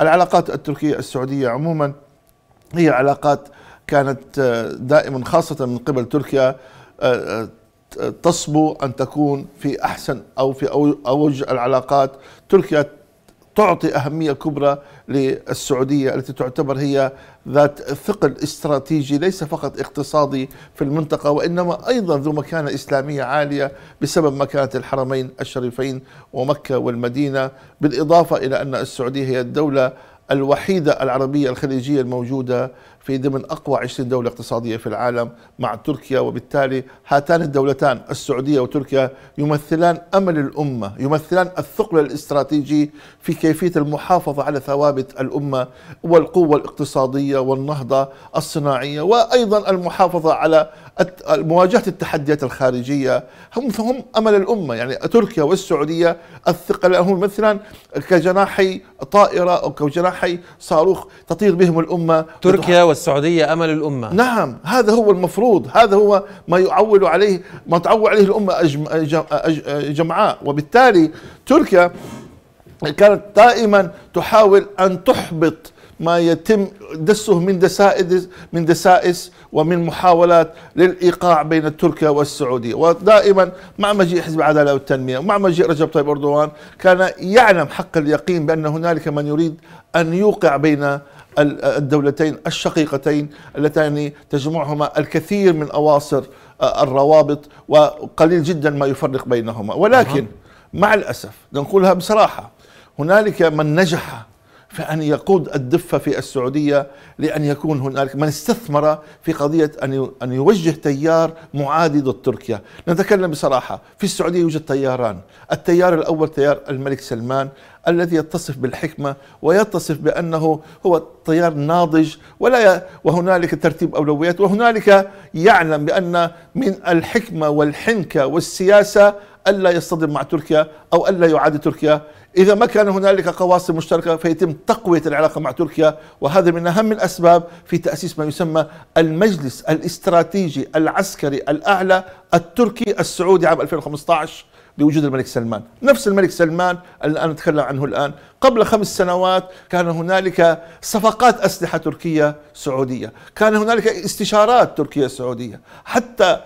العلاقات التركية السعودية عموما هي علاقات كانت آه، دائما خاصة من قبل تركيا آه، آه، تصبو أن تكون في أحسن أو في أوج العلاقات تركيا تعطي أهمية كبرى للسعودية التي تعتبر هي ذات ثقل استراتيجي ليس فقط اقتصادي في المنطقة وإنما أيضا ذو مكانة إسلامية عالية بسبب مكانة الحرمين الشريفين ومكة والمدينة بالإضافة إلى أن السعودية هي الدولة الوحيدة العربية الخليجية الموجودة في ضمن أقوى 20 دولة اقتصادية في العالم مع تركيا وبالتالي هاتان الدولتان السعودية وتركيا يمثلان أمل الأمة يمثلان الثقل الاستراتيجي في كيفية المحافظة على ثوابت الأمة والقوة الاقتصادية والنهضة الصناعية وأيضا المحافظة على مواجهة التحديات الخارجية هم هم أمل الأمة يعني تركيا والسعودية الثقل هم يمثلان كجناحي طائرة أو كجناحي صاروخ تطير بهم الأمة تركيا والسعودية أمل الأمة نعم هذا هو المفروض هذا هو ما يعول عليه ما تعول عليه الأمة جمعاء وبالتالي تركيا كانت دائما تحاول أن تحبط ما يتم دسه من دسائس من دسائس ومن محاولات للايقاع بين تركيا والسعوديه، ودائما مع مجيء حزب العداله والتنميه ومع مجيء رجب طيب اردوغان كان يعلم حق اليقين بان هنالك من يريد ان يوقع بين الدولتين الشقيقتين اللتان تجمعهما الكثير من أواصر آه، الروابط وقليل جدا ما يفرق بينهما ولكن مع الأسف نقولها بصراحة هنالك من نجح فأن يقود الدفة في السعودية لأن يكون هنالك من استثمر في قضية أن يوجه تيار معادي ضد تركيا نتكلم بصراحة في السعودية يوجد تياران التيار الأول تيار الملك سلمان الذي يتصف بالحكمة ويتصف بأنه هو تيار ناضج ولا ي... وهنالك ترتيب أولويات وهنالك يعلم بأن من الحكمة والحنكة والسياسة ألا يصطدم مع تركيا أو ألا يعادي تركيا إذا ما كان هنالك قواسم مشتركة فيتم تقوية العلاقة مع تركيا وهذا من أهم الأسباب في تأسيس ما يسمى المجلس الاستراتيجي العسكري الأعلى التركي السعودي عام 2015 لوجود الملك سلمان نفس الملك سلمان اللي أنا أتكلم عنه الآن قبل خمس سنوات كان هنالك صفقات أسلحة تركية سعودية كان هنالك استشارات تركية سعودية حتى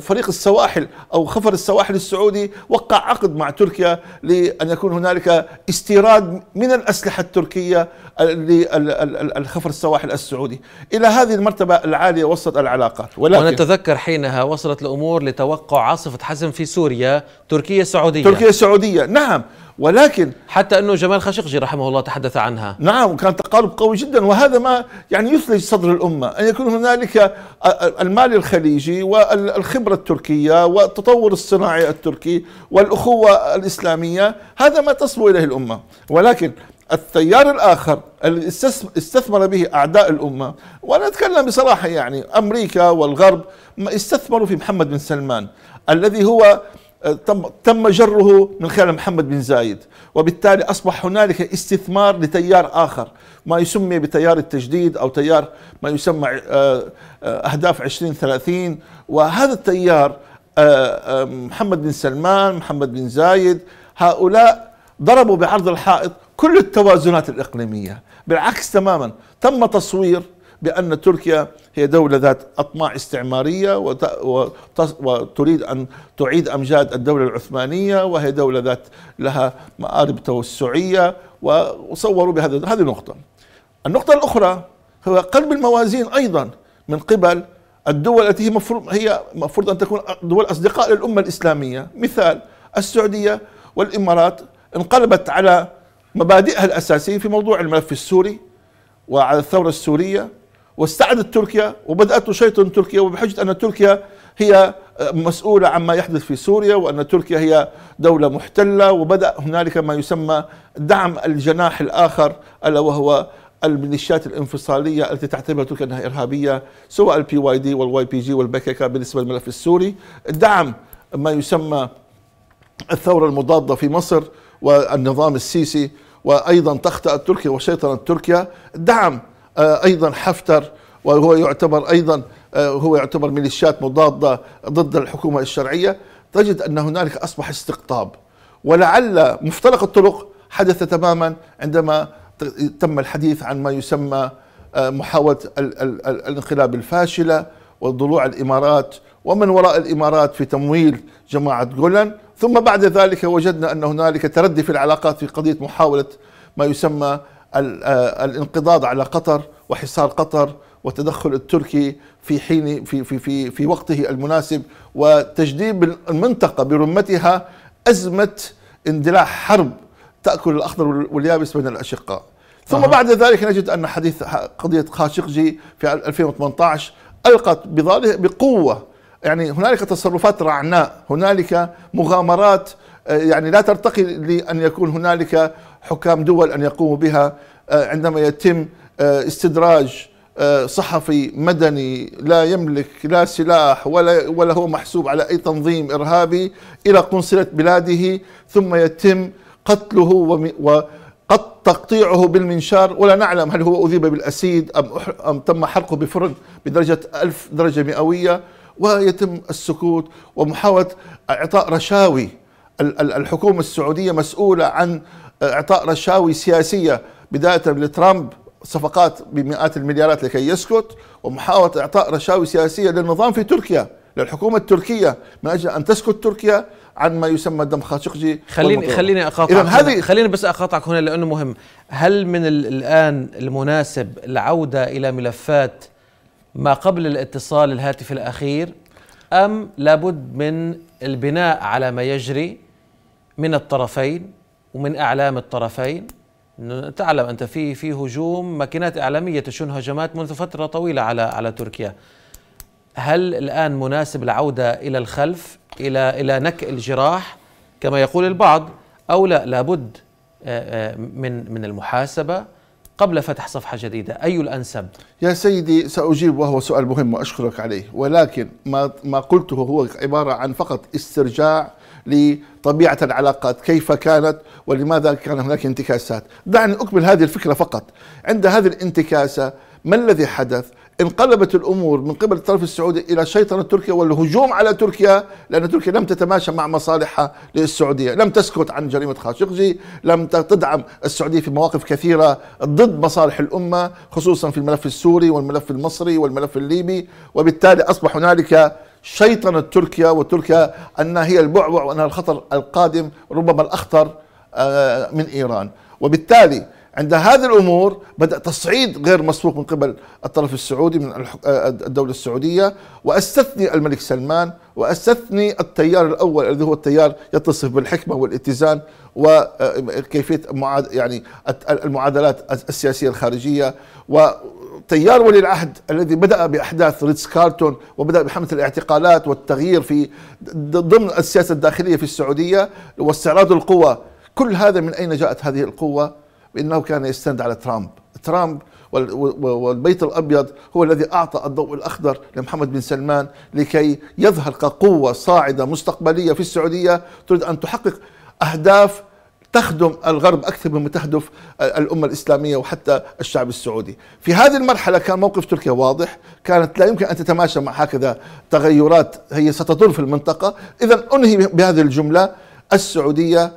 فريق السواحل او خفر السواحل السعودي وقع عقد مع تركيا لان يكون هنالك استيراد من الاسلحه التركيه للخفر السواحل السعودي الى هذه المرتبه العاليه وصلت العلاقات ولكن ونتذكر حينها وصلت الامور لتوقع عاصفه حزم في سوريا تركيا سعوديه تركيا سعوديه نعم ولكن حتى انه جمال خاشقجي رحمه الله تحدث عنها نعم كان تقارب قوي جدا وهذا ما يعني يثلج صدر الامه ان يكون هنالك المال الخليجي والخبره التركيه والتطور الصناعي التركي والاخوه الاسلاميه هذا ما تصبو اليه الامه ولكن التيار الاخر الذي استثمر به اعداء الامه وانا اتكلم بصراحه يعني امريكا والغرب استثمروا في محمد بن سلمان الذي هو آه، تم تم جره من خلال محمد بن زايد وبالتالي اصبح هنالك استثمار لتيار اخر ما يسمي بتيار التجديد او تيار ما يسمى آه، آه، اهداف 2030 وهذا التيار محمد بن سلمان محمد بن زايد هؤلاء ضربوا بعرض الحائط كل التوازنات الاقليميه بالعكس تماما تم تصوير بأن تركيا هي دولة ذات أطماع استعمارية وتريد أن تعيد أمجاد الدولة العثمانية وهي دولة ذات لها مآرب توسعية وصوروا بهذا هذه نقطة النقطة الأخرى هو قلب الموازين أيضا من قبل الدول التي هي مفروض هي مفروض أن تكون دول أصدقاء للأمة الإسلامية مثال السعودية والإمارات انقلبت على مبادئها الأساسية في موضوع الملف السوري وعلى الثورة السورية واستعدت تركيا وبدأت تشيطن تركيا وبحجة أن تركيا هي مسؤولة عما يحدث في سوريا وأن تركيا هي دولة محتلة وبدأ هنالك ما يسمى دعم الجناح الآخر ألا وهو الميليشيات الانفصاليه التي تعتبر تركيا انها ارهابيه سواء البي واي دي والواي بي جي والبي كي كي بالنسبه للملف السوري، دعم ما يسمى الثوره المضاده في مصر والنظام السيسي وايضا تخطئت تركيا وسيطرت تركيا، دعم آه، ايضا حفتر وهو يعتبر ايضا آه، هو يعتبر ميليشيات مضاده ضد الحكومه الشرعيه تجد ان هنالك اصبح استقطاب ولعل مفترق الطرق حدث تماما عندما تم الحديث عن ما يسمى آه، محاوله الانقلاب الفاشله وضلوع الامارات ومن وراء الامارات في تمويل جماعه جولان ثم بعد ذلك وجدنا ان هنالك تردي في العلاقات في قضيه محاوله ما يسمى آه، الانقضاض على قطر وحصار قطر وتدخل التركي في حين في في في في وقته المناسب وتجديد المنطقه برمتها ازمه اندلاع حرب تاكل الاخضر واليابس بين الاشقاء ثم أه. بعد ذلك نجد ان حديث قضيه خاشقجي في 2018 القت بظاله بقوه يعني هنالك تصرفات رعناء هنالك مغامرات آه، يعني لا ترتقي لان يكون هنالك حكام دول أن يقوموا بها آه، عندما يتم آه، استدراج آه، صحفي مدني لا يملك لا سلاح ولا ولا هو محسوب على اي تنظيم ارهابي الى قنصله بلاده ثم يتم قتله وقد تقطيعه بالمنشار ولا نعلم هل هو اذيب بالاسيد ام ام تم حرقه بفرن بدرجه 1000 درجه مئويه ويتم السكوت ومحاوله اعطاء رشاوي الحكومه السعوديه مسؤوله عن اعطاء رشاوي سياسيه بدايه لترامب صفقات بمئات المليارات لكي يسكت ومحاوله اعطاء رشاوي سياسيه للنظام في تركيا للحكومه التركيه من اجل ان تسكت تركيا عن ما يسمى دم خاشقجي خليني خليني اقاطعك هذه خليني بس اقاطعك هنا لانه مهم هل من الان المناسب العوده الى ملفات ما قبل الاتصال الهاتفي الاخير ام لابد من البناء على ما يجري من الطرفين ومن اعلام الطرفين تعلم انت في في هجوم ماكينات اعلاميه تشن هجمات منذ فتره طويله على على تركيا هل الان مناسب العوده الى الخلف الى الى نك الجراح كما يقول البعض او لا لابد آه، آه، من من المحاسبه قبل فتح صفحة جديدة أي الأنسب؟ يا سيدي سأجيب وهو سؤال مهم وأشكرك عليه ولكن ما, ما قلته هو عبارة عن فقط استرجاع لطبيعة العلاقات كيف كانت ولماذا كان هناك انتكاسات دعني أكمل هذه الفكرة فقط عند هذه الانتكاسة ما الذي حدث انقلبت الامور من قبل الطرف السعودي الى شيطنه تركيا والهجوم على تركيا لان تركيا لم تتماشى مع مصالحها للسعوديه، لم تسكت عن جريمه خاشقجي، لم تدعم السعوديه في مواقف كثيره ضد مصالح الامه خصوصا في الملف السوري والملف المصري والملف الليبي، وبالتالي اصبح هنالك شيطنه تركيا وتركيا انها هي البعبع وانها الخطر القادم ربما الاخطر آه، من ايران، وبالتالي عند هذه الامور بدا تصعيد غير مسبوق من قبل الطرف السعودي من آه، آه، الدوله السعوديه واستثني الملك سلمان واستثني التيار الاول الذي هو التيار يتصف بالحكمه والاتزان وكيفيه يعني المعادلات السياسيه الخارجيه وتيار ولي العهد الذي بدا باحداث ريتس كارتون وبدا بحمله الاعتقالات والتغيير في ضمن السياسه الداخليه في السعوديه واستعراض القوى كل هذا من اين جاءت هذه القوه بأنه كان يستند على ترامب ترامب والبيت الابيض هو الذي اعطى الضوء الاخضر لمحمد بن سلمان لكي يظهر كقوه صاعده مستقبليه في السعوديه تريد ان تحقق اهداف تخدم الغرب اكثر مما تهدف الامه الاسلاميه وحتى الشعب السعودي. في هذه المرحله كان موقف تركيا واضح، كانت لا يمكن ان تتماشى مع هكذا تغيرات هي ستضر في المنطقه، اذا انهي بهذه الجمله السعوديه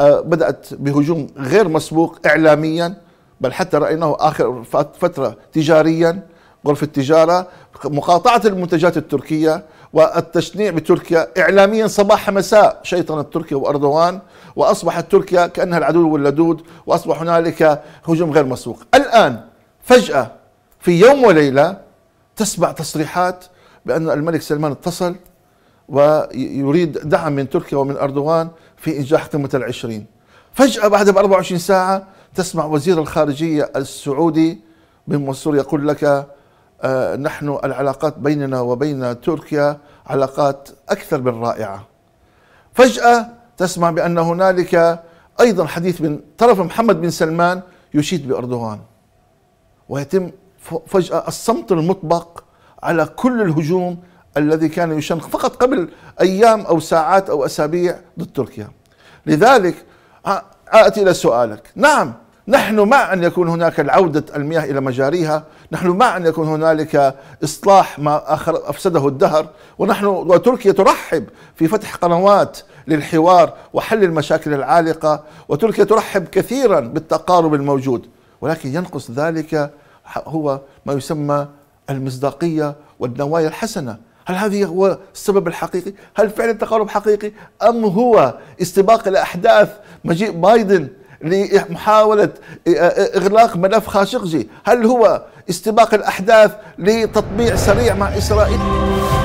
آه، بدأت بهجوم غير مسبوق إعلاميا بل حتى رأيناه آخر فترة تجاريا غرفة التجارة مقاطعة المنتجات التركية والتشنيع بتركيا إعلاميا صباح مساء شيطنة تركيا وأردوان وأصبحت تركيا كأنها العدو واللدود وأصبح هنالك هجوم غير مسبوق الآن فجأة في يوم وليلة تسمع تصريحات بأن الملك سلمان اتصل ويريد دعم من تركيا ومن أردوغان في إنجاح قمة العشرين فجأة بعد ب 24 ساعة تسمع وزير الخارجية السعودي بن منصور يقول لك آه نحن العلاقات بيننا وبين تركيا علاقات أكثر من رائعة فجأة تسمع بأن هنالك أيضا حديث من طرف محمد بن سلمان يشيد بأردوغان ويتم فجأة الصمت المطبق على كل الهجوم الذي كان يشنق فقط قبل أيام أو ساعات أو أسابيع ضد تركيا لذلك آتي إلى سؤالك نعم نحن مع أن يكون هناك العودة المياه إلى مجاريها نحن مع أن يكون هنالك إصلاح ما آخر أفسده الدهر ونحن وتركيا ترحب في فتح قنوات للحوار وحل المشاكل العالقة وتركيا ترحب كثيرا بالتقارب الموجود ولكن ينقص ذلك هو ما يسمى المصداقية والنوايا الحسنة هل هذه هو السبب الحقيقي؟ هل فعلا تقارب حقيقي؟ أم هو استباق الأحداث مجيء بايدن لمحاولة إغلاق ملف خاشقجي هل هو استباق الأحداث لتطبيع سريع مع إسرائيل؟